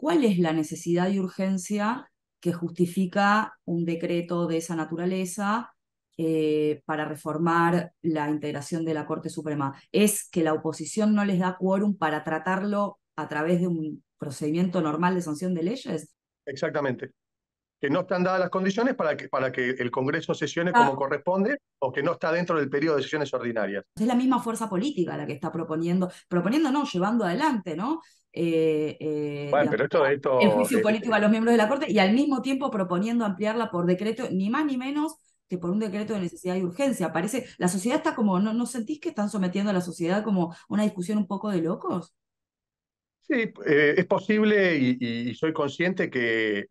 cuál es la necesidad y urgencia que justifica un decreto de esa naturaleza eh, para reformar la integración de la Corte Suprema. Es que la oposición no les da quórum para tratarlo a través de un procedimiento normal de sanción de leyes. Exactamente que no están dadas las condiciones para que, para que el Congreso sesione como ah. corresponde o que no está dentro del periodo de sesiones ordinarias. Es la misma fuerza política la que está proponiendo, proponiendo no, llevando adelante, ¿no? Eh, eh, bueno, pero esto, esto, el juicio político a los miembros de la Corte y al mismo tiempo proponiendo ampliarla por decreto, ni más ni menos que por un decreto de necesidad y urgencia. Parece, la sociedad está como, ¿no, no sentís que están sometiendo a la sociedad como una discusión un poco de locos? Sí, eh, es posible y soy consciente que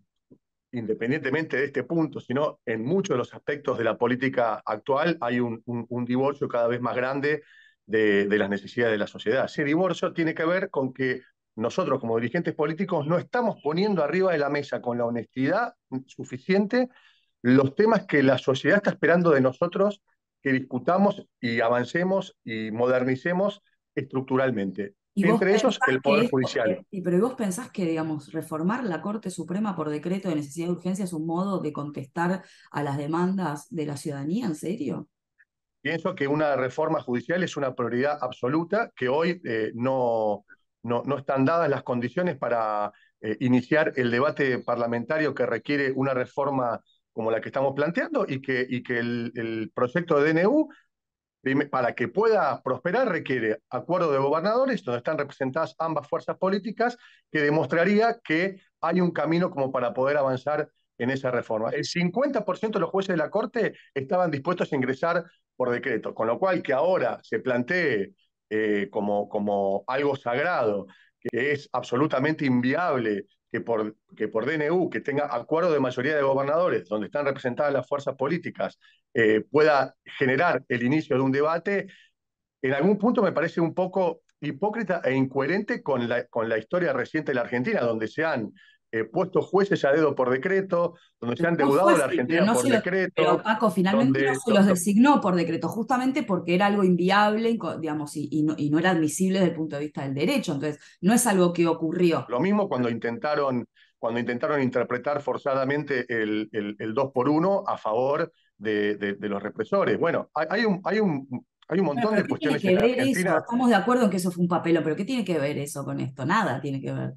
independientemente de este punto, sino en muchos de los aspectos de la política actual, hay un, divorcio cada vez más grande de, de, las necesidades de la sociedad. Ese divorcio tiene que ver con que nosotros como dirigentes políticos no estamos poniendo arriba de la mesa con la honestidad suficiente los temas que la sociedad está esperando de nosotros que discutamos y avancemos y modernicemos estructuralmente. ¿Y Entre ellos, el Poder Judicial. Eh, y, pero vos pensás que, digamos, reformar la Corte Suprema por decreto de necesidad de urgencia es un modo de contestar a las demandas de la ciudadanía, ¿en serio? Pienso que una reforma judicial es una prioridad absoluta, que hoy eh, no, no, están dadas las condiciones para eh, iniciar el debate parlamentario que requiere una reforma como la que estamos planteando y que, y que el, el proyecto de DNU para que pueda prosperar requiere acuerdo de gobernadores donde están representadas ambas fuerzas políticas que demostraría que hay un camino como para poder avanzar en esa reforma. El 50% de los jueces de la Corte estaban dispuestos a ingresar por decreto, con lo cual que ahora se plantee eh, como, como algo sagrado, que es absolutamente inviable que por, que por DNU, que tenga acuerdo de mayoría de gobernadores, donde están representadas las fuerzas políticas, eh, pueda generar el inicio de un debate, en algún punto me parece un poco hipócrita e incoherente con la, con la historia reciente de la Argentina, donde se han eh, puestos jueces a dedo por decreto, donde se han deudado la Argentina por decreto. Pero Paco, finalmente los designó por decreto, justamente porque era algo inviable, digamos, y, no, era admisible desde el punto de vista del derecho. Entonces, no es algo que ocurrió. Lo mismo cuando intentaron, cuando intentaron interpretar forzadamente el, 2 por 1 a favor de, los represores. Bueno, hay, un, hay un hay un montón de cuestiones tiene que ver Estamos de acuerdo en que eso fue un papel pero ¿qué tiene que ver eso con esto? Nada tiene que ver.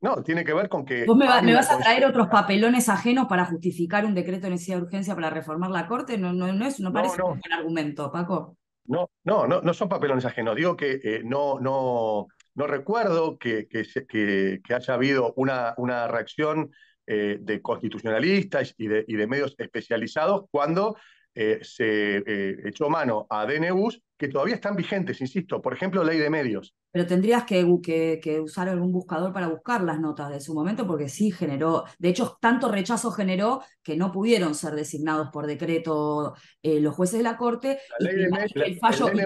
No, tiene que ver con que... ¿Vos me, vas a traer otros papelones ajenos para justificar un decreto de necesidad de urgencia para reformar la Corte? No, no, no, es, no parece un buen argumento, Paco. No, no, no, son papelones ajenos. Digo que eh, no, no, no recuerdo que, haya habido una, una reacción eh, de constitucionalistas y de, medios especializados cuando eh, se echó mano a DNUs que todavía están vigentes, insisto, por ejemplo, ley de medios. Pero tendrías que, usar algún buscador para buscar las notas de su momento, porque sí generó, de hecho, tanto rechazo generó que no pudieron ser designados por decreto eh, los jueces de la Corte. y que, el fallo, el,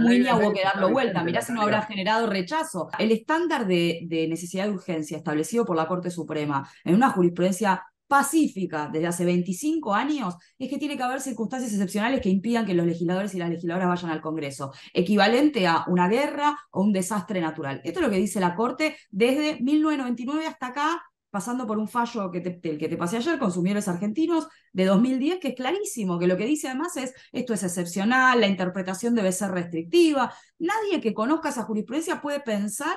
muy hubo que darlo vuelta. Mirá si no habrá generado rechazo. El estándar de necesidad de urgencia establecido por la Corte Suprema en una jurisprudencia pacífica desde hace 25 años es que tiene que haber circunstancias excepcionales que impidan que los legisladores y las legisladoras vayan al Congreso, equivalente a una guerra o un desastre natural. Esto es lo que dice la Corte desde 1999 hasta acá, pasando por un fallo que te, el que te pasé ayer, consumidores argentinos, de 2010, que es clarísimo, que lo que dice además es, esto es excepcional, la interpretación debe ser restrictiva. Nadie que conozca esa jurisprudencia puede pensar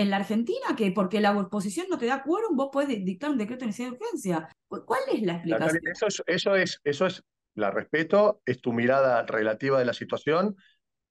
en la Argentina que porque la oposición no te da quórum, vos puedes dictar un decreto de necesidad de urgencia. ¿Cuál es la explicación? Eso es, eso es, la respeto, es tu mirada relativa de la situación.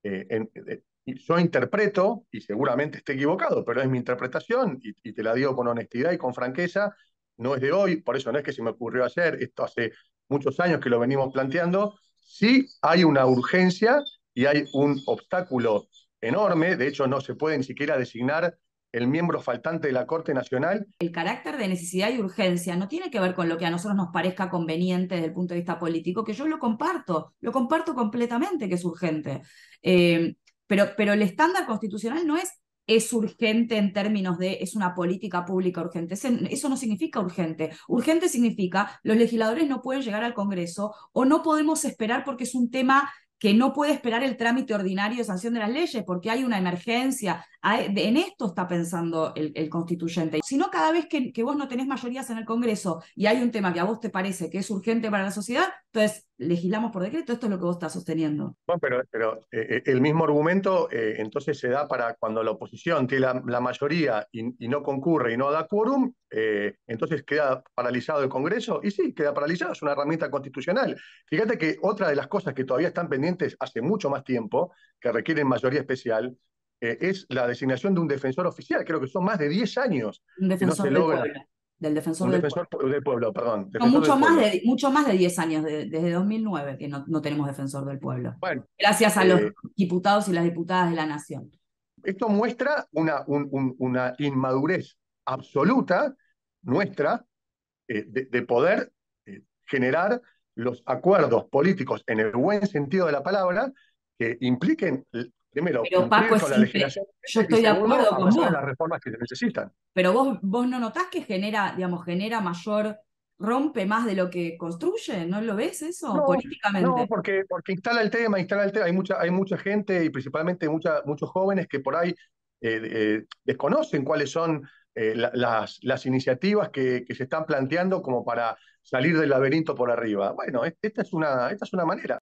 Eh, eh, yo interpreto, y seguramente esté equivocado, pero es mi interpretación y, y, te la digo con honestidad y con franqueza, no es de hoy, por eso no es que se me ocurrió ayer, esto hace muchos años que lo venimos planteando, sí hay una urgencia y hay un obstáculo enorme, de hecho no se puede ni siquiera designar el miembro faltante de la Corte Nacional. El carácter de necesidad y urgencia no tiene que ver con lo que a nosotros nos parezca conveniente desde el punto de vista político, que yo lo comparto, lo comparto completamente que es urgente. Eh, pero, pero el estándar constitucional no es es urgente en términos de es una política pública urgente. Eso no significa urgente. Urgente significa los legisladores no pueden llegar al Congreso o no podemos esperar porque es un tema que no puede esperar el trámite ordinario de sanción de las leyes, porque hay una emergencia, en esto está pensando el, constituyente. Si no, cada vez que, vos no tenés mayorías en el Congreso y hay un tema que a vos te parece que es urgente para la sociedad, entonces legislamos por decreto, esto es lo que vos estás sosteniendo. Bueno, pero, eh, eh, el mismo argumento eh, entonces se da para cuando la oposición tiene la, mayoría y, no concurre y no da quórum, entonces queda paralizado el Congreso y sí, queda paralizado, es una herramienta constitucional. Fíjate que otra de las cosas que todavía están pendientes hace mucho más tiempo, que requieren mayoría especial, eh, es la designación de un defensor oficial. Creo que son más de 10 años un defensor del Pueblo, defensor, un del, defensor pueblo. del, pueblo. perdón. mucho, más De, mucho más de 10 años, desde 2009, que no, tenemos defensor del pueblo. Gracias a los eh, diputados y las diputadas de la Nación. Esto muestra una, una inmadurez absoluta nuestra eh, de, poder generar los acuerdos políticos en el buen sentido de la palabra que impliquen Primero, pero Paco yo estoy de acuerdo con vos. las reformas que necesitan. Pero vos, vos no notás que genera, digamos, genera mayor rompe más de lo que construye, ¿no lo ves eso políticamente? No, porque, porque instala el tema, instala el tema, hay mucha, hay mucha gente y principalmente mucha, muchos jóvenes que por ahí eh, eh, desconocen cuáles son eh, las, las, iniciativas que, que, se están planteando como para salir del laberinto por arriba. Bueno, esta es una, esta es una manera.